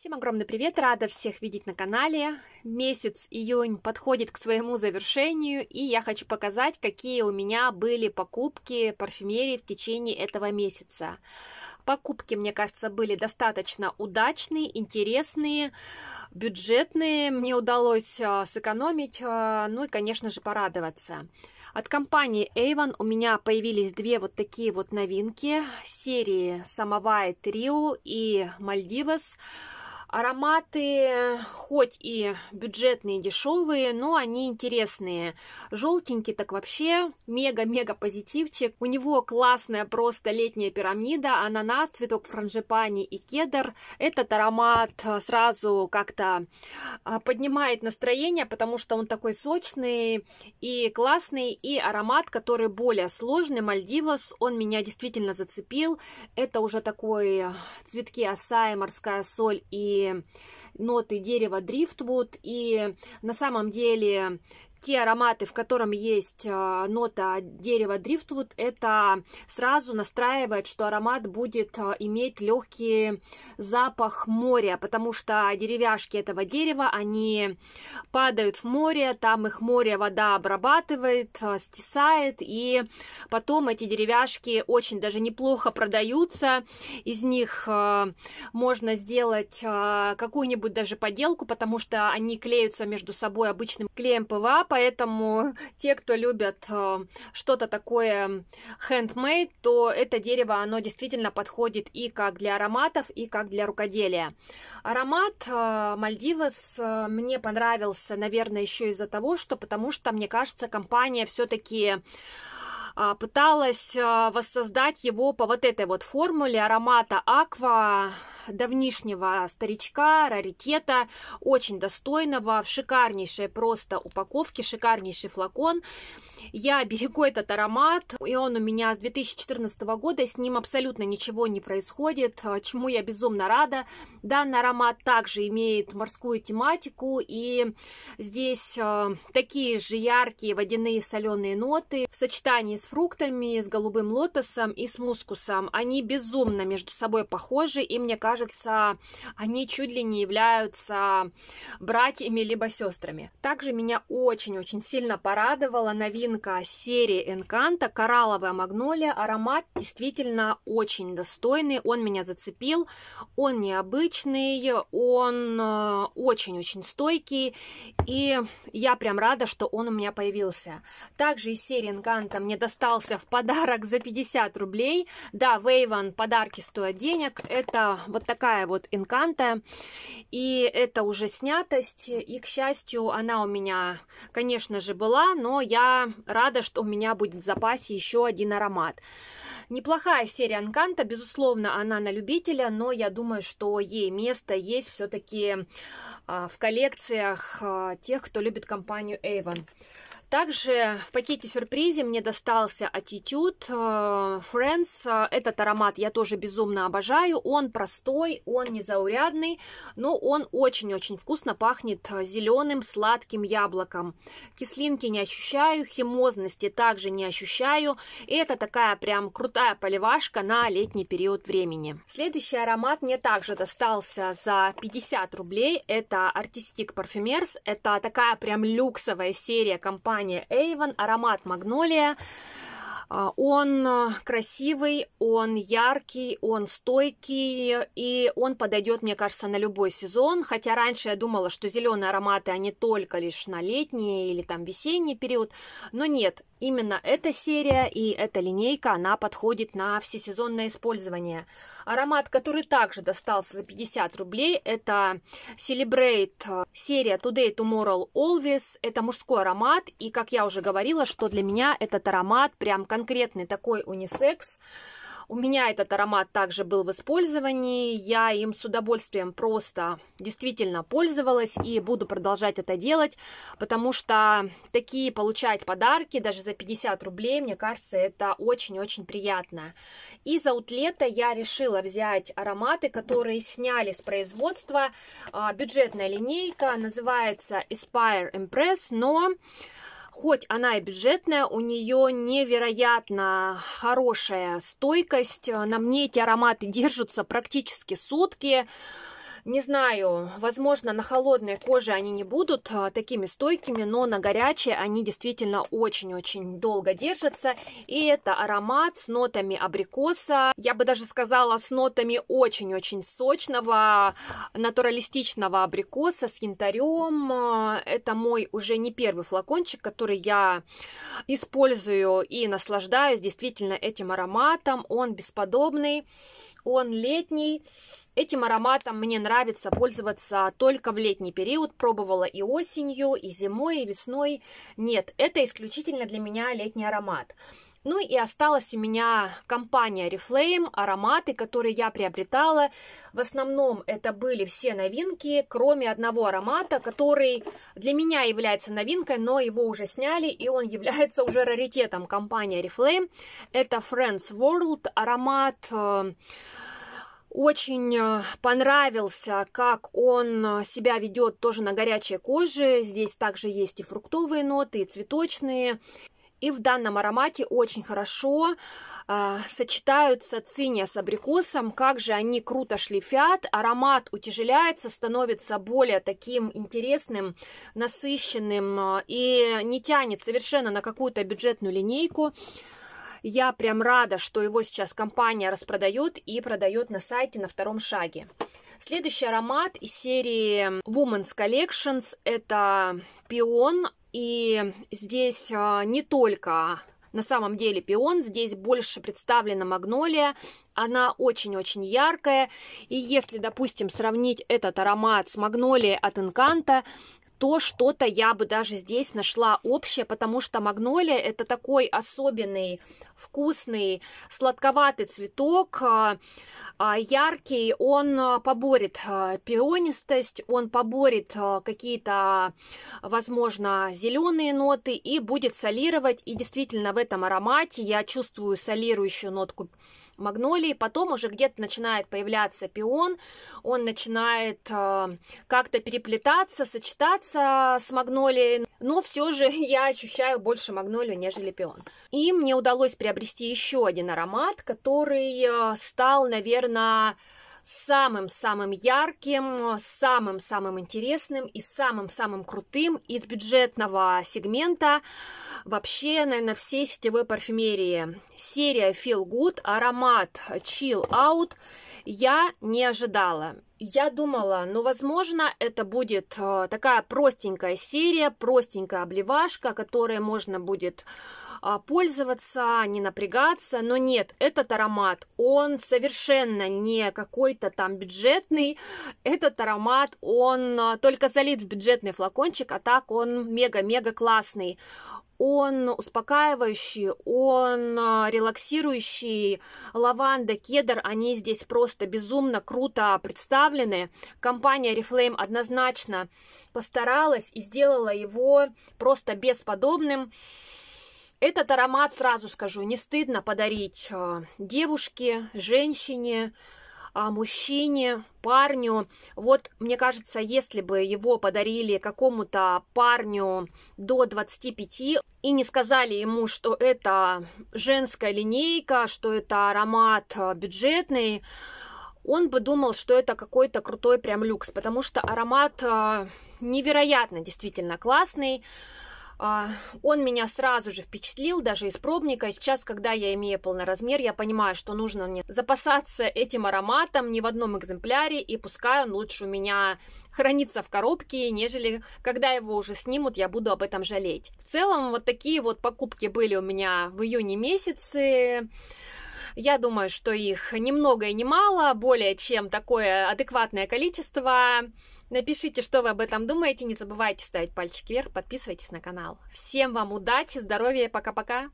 Всем огромный привет, рада всех видеть на канале. Месяц июнь подходит к своему завершению, и я хочу показать, какие у меня были покупки парфюмерии в течение этого месяца. Покупки, мне кажется, были достаточно удачные, интересные, бюджетные. Мне удалось а, сэкономить, а, ну и, конечно же, порадоваться. От компании Avon у меня появились две вот такие вот новинки. Серии Самовай Трио и Мальдивас. Ароматы хоть и бюджетные, дешевые, но они интересные. Желтенький так вообще мега-мега позитивчик. У него классная просто летняя пирамида, ананас, цветок франжипани и кедр. Этот аромат э, сразу как-то э, поднимает настроение, потому что он такой сочный и классный. И аромат, который более сложный, Мальдивас, он меня действительно зацепил. Это уже такой э, цветки асаи, морская соль и эти ноты дерева Дрифтвуд. И на самом деле те ароматы, в котором есть э, нота дерева дрифтвуд, это сразу настраивает, что аромат будет э, иметь легкий запах моря, потому что деревяшки этого дерева, они падают в море, там их море вода обрабатывает, э, стесает, и потом эти деревяшки очень даже неплохо продаются, из них можно сделать какую-нибудь даже поделку, потому что они клеются между собой обычным клеем ПВА, поэтому те, кто любят э, что-то такое handmade, то это дерево, оно действительно подходит и как для ароматов, и как для рукоделия. Аромат э, Мальдивас э, мне понравился, наверное, еще из-за того, что потому что, мне кажется, компания все-таки пыталась воссоздать его по вот этой вот формуле аромата аква давнишнего старичка, раритета, очень достойного, в шикарнейшей просто упаковке, шикарнейший флакон. Я берегу этот аромат, и он у меня с 2014 года, с ним абсолютно ничего не происходит, а, чему я безумно рада. Данный аромат также имеет морскую тематику, и здесь э, такие же яркие водяные соленые ноты в сочетании с фруктами, с голубым лотосом и с мускусом. Они безумно между собой похожи, и мне кажется, кажется, они чуть ли не являются братьями либо сестрами. Также меня очень-очень сильно порадовала новинка серии Энканта «Коралловая магнолия». Аромат действительно очень достойный, он меня зацепил, он необычный, он э, очень-очень стойкий, и я прям рада, что он у меня появился. Также из серии Энканта мне достался в подарок за 50 рублей. Да, Вейван подарки стоят денег, это вот вот такая вот инканта. И это уже снятость. И, к счастью, она у меня, конечно же, была, но я рада, что у меня будет в запасе еще один аромат. Неплохая серия Анканта, безусловно, она на любителя, но я думаю, что ей место есть все-таки а, в коллекциях а, тех, кто любит компанию Avon. Также в пакете сюрпризе мне достался Attitude э, Friends. Э, этот аромат я тоже безумно обожаю. Он простой, он незаурядный, но он очень-очень вкусно пахнет э, зеленым сладким яблоком. Кислинки не ощущаю, химозности также не ощущаю. Это такая прям крутая поливашка на летний период времени. Следующий аромат мне также достался за 50 рублей. Это Artistic Parfumers. Это такая прям люксовая серия компании компания Avon, аромат магнолия. А, он э, красивый, он яркий, он стойкий, и он подойдет, мне кажется, на любой сезон. Хотя раньше я думала, что зеленые ароматы, они только лишь на летний или там весенний период. Но нет, именно эта серия и эта линейка, она подходит на всесезонное использование. Аромат, который также достался за 50 рублей, это Celebrate э, серия Today Tomorrow Always. Это мужской аромат, и, как я уже говорила, что для меня этот аромат прям конкретно конкретный такой унисекс. У меня этот аромат также был в использовании, я им с удовольствием просто действительно пользовалась и буду продолжать это делать, потому что такие получать подарки даже за 50 рублей, мне кажется, это очень-очень приятно. Из аутлета я решила взять ароматы, которые сняли с производства а, бюджетная линейка, называется Aspire Impress, но хоть она и бюджетная, у нее невероятно хорошая стойкость. На мне эти ароматы держатся практически сутки. Не знаю, возможно, на холодной коже они не будут а, такими стойкими, но на горячей они действительно очень-очень долго держатся. И это аромат с нотами абрикоса, я бы даже сказала, с нотами очень-очень сочного, натуралистичного абрикоса с янтарем. А, это мой уже не первый флакончик, который я использую и наслаждаюсь действительно этим ароматом. Он бесподобный он летний. Этим ароматом мне нравится пользоваться только в летний период. Пробовала и осенью, и зимой, и весной. Нет, это исключительно для меня летний аромат. Ну и осталась у меня компания Reflame, ароматы, которые я приобретала. В основном это были все новинки, кроме одного аромата, который для меня является новинкой, но его уже сняли, и он является уже раритетом компании Reflame. Это Friends World аромат очень понравился, как он себя ведет тоже на горячей коже. Здесь также есть и фруктовые ноты, и цветочные. И в данном аромате очень хорошо э, сочетаются циния с абрикосом. Как же они круто шлифят. Аромат утяжеляется, становится более таким интересным, насыщенным а, и не тянет совершенно на какую-то бюджетную линейку. Я прям рада, что его сейчас компания распродает и продает на сайте на втором шаге. Следующий аромат из серии Woman's Collections – это пион и здесь а, не только на самом деле пион, здесь больше представлена магнолия, она очень-очень яркая, и если, допустим, сравнить этот аромат с магнолией от Инканта, то что-то я бы даже здесь нашла общее, потому что магнолия это такой особенный, вкусный, сладковатый цветок, э, а, яркий, он э, поборет э, пионистость, он поборет какие-то, возможно, зеленые ноты и будет солировать. И действительно в этом аромате я чувствую солирующую нотку магнолии, потом уже где-то начинает появляться пион, он начинает э, как-то переплетаться, сочетаться с магнолией, но все же я ощущаю больше магнолию, нежели пион. И мне удалось приобрести еще один аромат, который э, стал, наверное, самым-самым ярким, самым-самым интересным и самым-самым крутым из бюджетного сегмента вообще, наверное, всей сетевой парфюмерии. Серия Feel Good, аромат Chill Out я не ожидала. Я думала, ну, возможно, это будет э, такая простенькая серия, простенькая обливашка, которой можно будет а, пользоваться, а не напрягаться, но нет, этот аромат, он совершенно не какой-то там бюджетный, этот аромат, он а, только залит в бюджетный флакончик, а так он мега-мега классный он успокаивающий, он релаксирующий. Лаванда, кедр, они здесь просто безумно круто представлены. Компания Reflame однозначно постаралась и сделала его просто бесподобным. Этот аромат, сразу скажу, не стыдно подарить э, девушке, женщине, а, мужчине, парню. Вот, мне кажется, если бы его подарили какому-то парню до 25 и не сказали ему, что это женская линейка, что это аромат э, бюджетный, он бы думал, что это какой-то крутой прям люкс, потому что аромат э, невероятно действительно классный. А, он меня сразу же впечатлил, даже из пробника. Сейчас, когда я имею полный размер, я понимаю, что нужно мне запасаться этим ароматом не в одном экземпляре, и пускай он лучше у меня хранится в коробке, нежели когда его уже снимут, я буду об этом жалеть. В целом, вот такие вот покупки были у меня в июне месяце. Я думаю, что их немного и немало, более чем такое адекватное количество. Напишите, что вы об этом думаете. Не забывайте ставить пальчики вверх, подписывайтесь на канал. Всем вам удачи, здоровья пока-пока!